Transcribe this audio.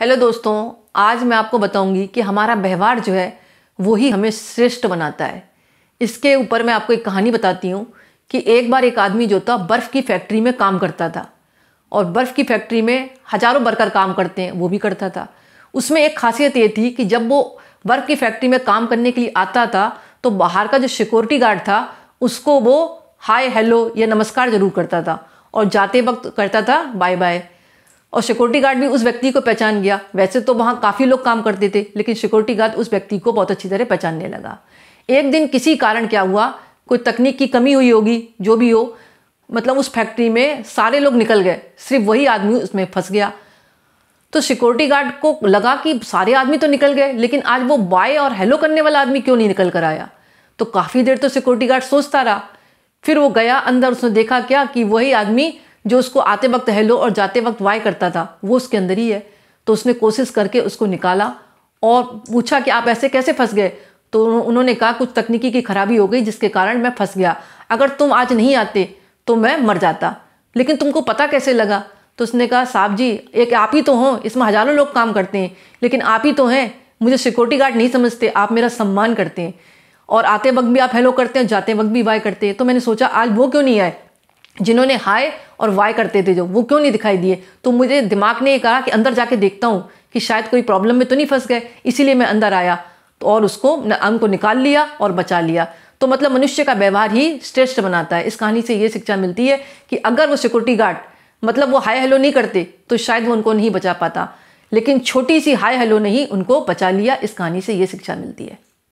hello दोस्तों आज मैं आपको बताऊंगी कि हमारा व्यवहार जो है वो ही हमें श्रेष्ठ बनाता है इसके ऊपर मैं आपको एक कहानी बताती हूँ कि एक बार एक आदमी जो था बर्फ़ की फैक्ट्री में काम करता था और बर्फ़ की फैक्ट्री में हज़ारों वर्कर काम करते हैं वो भी करता था उसमें एक खासियत ये थी कि जब वो बर्फ़ की फैक्ट्री में काम करने के लिए आता था तो बाहर का जो सिक्योरिटी गार्ड था उसको वो हाय हेलो या नमस्कार ज़रूर करता था और जाते वक्त करता था बाय बाय और सिक्योरिटी गार्ड भी उस व्यक्ति को पहचान गया वैसे तो वहाँ काफ़ी लोग काम करते थे लेकिन सिक्योरिटी गार्ड उस व्यक्ति को बहुत अच्छी तरह पहचानने लगा एक दिन किसी कारण क्या हुआ कोई तकनीक की कमी हुई होगी जो भी हो मतलब उस फैक्ट्री में सारे लोग निकल गए सिर्फ वही आदमी उसमें फंस गया तो सिक्योरिटी गार्ड को लगा कि सारे आदमी तो निकल गए लेकिन आज वो बाय और हेलो करने वाला आदमी क्यों नहीं निकल कर आया तो काफ़ी देर तो सिक्योरिटी गार्ड सोचता रहा फिर वो गया अंदर उसने देखा क्या कि वही आदमी जो उसको आते वक्त हेलो और जाते वक्त वाई करता था वो उसके अंदर ही है तो उसने कोशिश करके उसको निकाला और पूछा कि आप ऐसे कैसे फंस गए तो उन्होंने कहा कुछ तकनीकी की खराबी हो गई जिसके कारण मैं फंस गया अगर तुम आज नहीं आते तो मैं मर जाता लेकिन तुमको पता कैसे लगा तो उसने कहा साहब जी एक आप ही तो हों इसमें हज़ारों लोग काम करते हैं लेकिन आप ही तो हैं मुझे सिक्योरिटी गार्ड नहीं समझते आप मेरा सम्मान करते हैं और आते वक्त भी आप हेलो करते हैं जाते वक्त भी वाई करते हैं तो मैंने सोचा आज वो क्यों नहीं आए जिन्होंने हाय और वाई करते थे जो वो क्यों नहीं दिखाई दिए तो मुझे दिमाग ने ये कहा कि अंदर जाके देखता हूँ कि शायद कोई प्रॉब्लम में तो नहीं फंस गए इसीलिए मैं अंदर आया तो और उसको अंग को निकाल लिया और बचा लिया तो मतलब मनुष्य का व्यवहार ही श्रेष्ठ बनाता है इस कहानी से ये शिक्षा मिलती है कि अगर वो सिक्योरिटी गार्ड मतलब वो हाय हेलो नहीं करते तो शायद वो उनको नहीं बचा पाता लेकिन छोटी सी हाय हेलो ने ही उनको बचा लिया इस कहानी से ये शिक्षा मिलती है